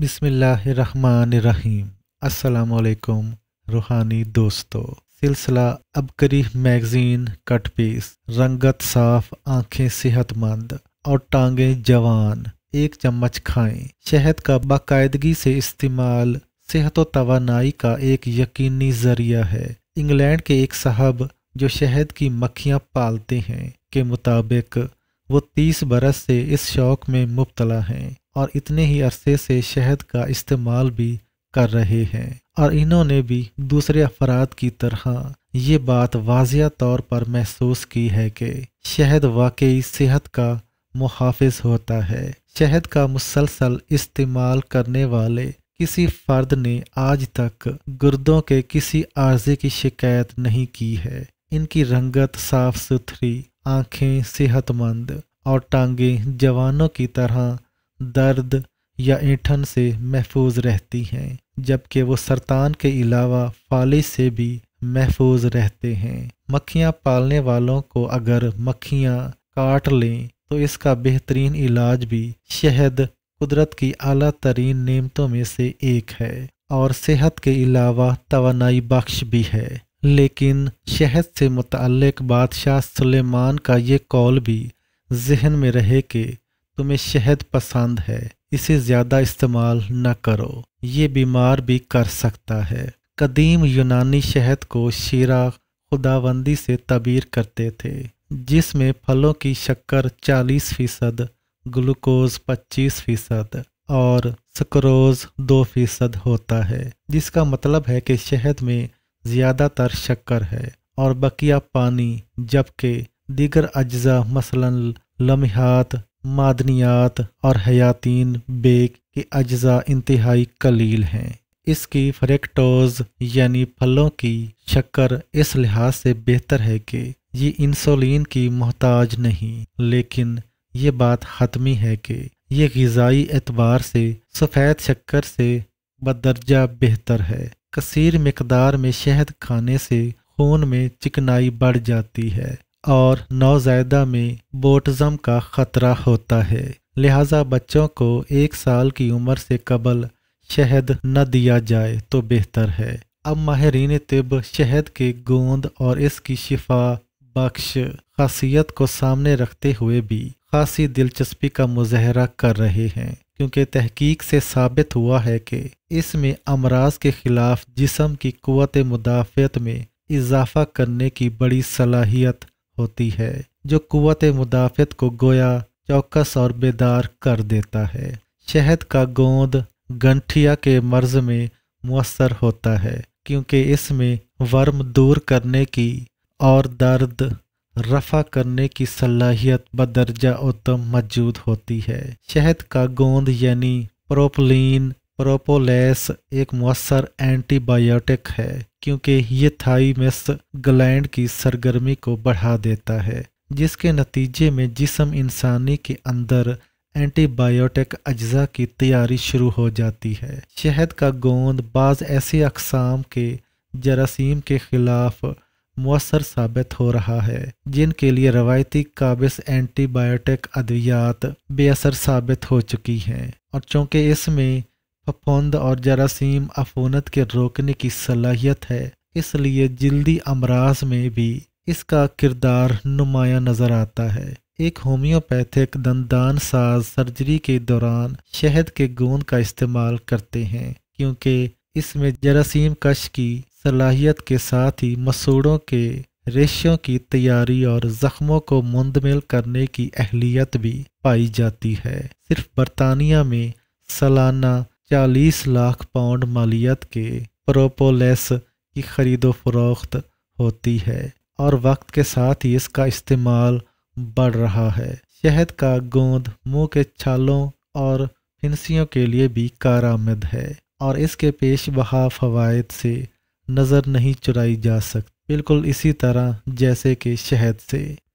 बिसमीम् असलकुम रूहानी दोस्तों सिलसिला अबकरी मैगज़ीन कट पीस रंगत साफ आंखें सेहतमंद और टांगे जवान एक चम्मच खाएं शहद का बाकायदगी से इस्तेमाल सेहत व तोानाई का एक यकीनी ज़रिया है इंग्लैंड के एक साहब जो शहद की मक्खियाँ पालते हैं के मुताबिक वो तीस बरस से इस शौक़ में मुबतला हैं और इतने ही अरसे से शहद का इस्तेमाल भी कर रहे हैं और इन्होंने भी दूसरे अफराद की तरह ये बात वाजिया तौर पर महसूस की है कि शहद वाकई सेहत का मुहाफ़ होता है शहद का मुसलसल इस्तेमाल करने वाले किसी फ़र्द ने आज तक गुर्दों के किसी आर्जे की शिकायत नहीं की है इनकी रंगत साफ सुथरी आंखें सेहतमंद और टांगें जवानों की तरह दर्द या ऐठन से महफूज रहती हैं जबकि वो सरतान के अलावा फाली से भी महफूज रहते हैं मक्खियाँ पालने वालों को अगर मक्खियाँ काट लें तो इसका बेहतरीन इलाज भी शहद कुदरत की अला तरीन नियमतों में से एक है और सेहत के अलावा तोानाई बख्श भी है लेकिन शहद से मुतक बादशाह सलेमान का ये कौल भी जहन में रहे कि तुम्हें शहद पसंद है इसे ज़्यादा इस्तेमाल न करो ये बीमार भी कर सकता है कदीम यूनानी शहद को शीरा खुदाबंदी से तबीर करते थे जिसमें फलों की शक्कर 40 फीसद ग्लूकोज 25 फीसद और सक्रोज 2 फीसद होता है जिसका मतलब है कि शहद में ज़्यादातर शक्कर है और बकिया पानी जबकि दीगर अज्जा मसलन लम्हात मादनियात और हयातीन बेग के अज्जा इंतहाई कलील हैं इसकी फ्रेक्टोज यानी फलों की शक्कर इस लिहाज से बेहतर है कि ये इंसुलिन की मोहताज नहीं लेकिन ये बात हतमी है कि ये गज़ाई एतबार से सफ़ेद शक्कर से बदर्जा बेहतर है कसर मकदार में शहद खाने से खून में चिकनाई बढ़ जाती है और नौजायदा में बोटज़म का ख़तरा होता है लिहाजा बच्चों को एक साल की उम्र से कबल शहद न दिया जाए तो बेहतर है अब माहरीन तिब शहद के गोंद और इसकी शिफा बख्श खासियत को सामने रखते हुए भी खासी दिलचस्पी का मुजहरा कर रहे हैं क्योंकि तहकीक से साबित हुआ है कि इसमें अमराज के ख़िलाफ़ जिसम की क़वत मुदाफ़त में इजाफ़ा करने की बड़ी सलाहियत होती है जो कुत मुदाफ़त को गोया चौकस और बेदार कर देता है शहद का गोंद गंठिया के मर्ज में मवसर होता है क्योंकि इसमें वर्म दूर करने की और दर्द रफा करने की सलाहियत बदरजा उत्तम मौजूद होती है शहद का गोंद यानी प्रोपलिन प्रोपोलेस एक मवसर एंटीबायोटिक है क्योंकि ये थाईमेस ग्लैंड की सरगर्मी को बढ़ा देता है जिसके नतीजे में जिसम इंसानी के अंदर एंटीबायोटिक अज्जा की तैयारी शुरू हो जाती है शहद का गोंद बाज़ ऐसे अकसाम के जरासीम के ख़िलाफ़ मौसर साबित हो रहा है जिनके लिए रवायती काबिस एंटीबायोटिक अद्वियात बेअसर साबित हो चुकी हैं और चूँकि इसमें फफोंद और जरासीम अफोनत के रोकने की सलाहियत है इसलिए जल्दी अमराज में भी इसका किरदार नुमाया नज़र आता है एक होम्योपैथिक दंदान साज सर्जरी के दौरान शहद के गोंद का इस्तेमाल करते हैं क्योंकि इसमें जरासीम कश की सलाहियत के साथ ही मसूड़ों के रेशों की तैयारी और जख्मों को मुंदमिल करने की अहलियत भी पाई जाती है सिर्फ बरतानिया में सालाना चालीस लाख पाउंड मालियत के प्रोपोलेस की खरीदो फरोख्त होती है और वक्त के साथ ही इसका इस्तेमाल बढ़ रहा है शहद का गोंद मुंह के छालों और हिंसियों के लिए भी कारामद है और इसके पेश बहा फवायद से नज़र नहीं चुराई जा सकती बिल्कुल इसी तरह जैसे कि शहद से